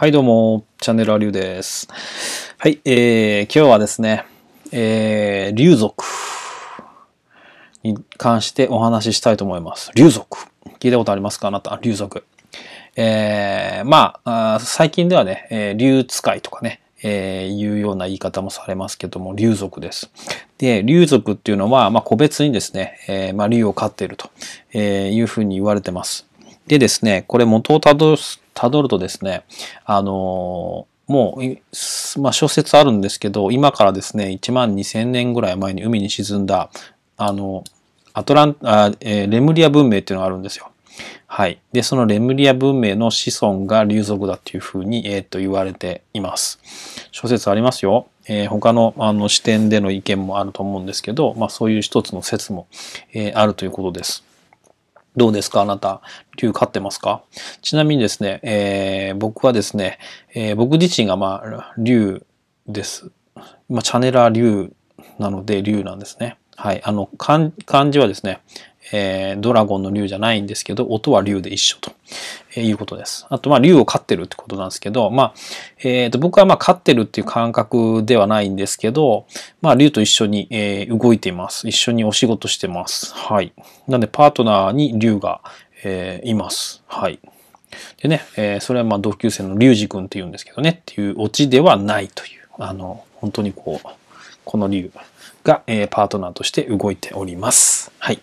はいどうも、チャンネルアリュウです。はい、えー、今日はですね、えー、竜族に関してお話ししたいと思います。竜族。聞いたことありますかあなた、竜族。えー、まあ、あ最近ではね、えー、竜使いとかね、えー、いうような言い方もされますけども、竜族です。で、竜族っていうのは、まあ、個別にですね、えー、まあ、竜を飼っていると、えー、いうふうに言われてます。でですね、これ元をたどるとですね、あのもう、まあ、諸説あるんですけど、今からですね、1万2000年ぐらい前に海に沈んだ、あの、アトランあ、えー、レムリア文明っていうのがあるんですよ。はい。で、そのレムリア文明の子孫が流族だっていうふうに、えー、と言われています。諸説ありますよ。えー、他のあの視点での意見もあると思うんですけど、まあそういう一つの説も、えー、あるということです。どうですかあなた、竜飼ってますかちなみにですね、えー、僕はですね、えー、僕自身がまあ、竜です。まあ、チャネラ竜なので、竜なんですね。はい。あの、漢字はですね、えー、ドラゴンの竜じゃないんですけど、音は竜で一緒と、えー、いうことです。あと、まあ、竜を飼ってるってことなんですけど、まあ、えっ、ー、と、僕はまあ、飼ってるっていう感覚ではないんですけど、まあ、竜と一緒に、えー、動いています。一緒にお仕事してます。はい。なんで、パートナーに竜が、えー、います。はい。でね、えー、それはまあ、同級生の竜二君って言うんですけどね、っていうオチではないという、あの、本当にこう、この竜が、えー、パートナーとして動いております。はい。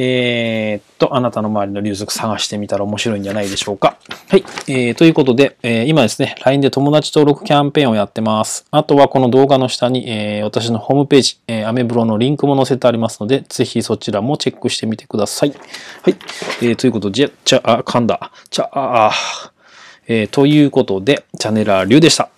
えー、っと、あなたの周りの流族探してみたら面白いんじゃないでしょうか。はい。えー、ということで、えー、今ですね、LINE で友達登録キャンペーンをやってます。あとはこの動画の下に、えー、私のホームページ、えー、アメブロのリンクも載せてありますので、ぜひそちらもチェックしてみてください。はい。えー、ということで、じゃ、あ、噛んだ。じゃ、あ、えー、ということで、チャネラーリュウでした。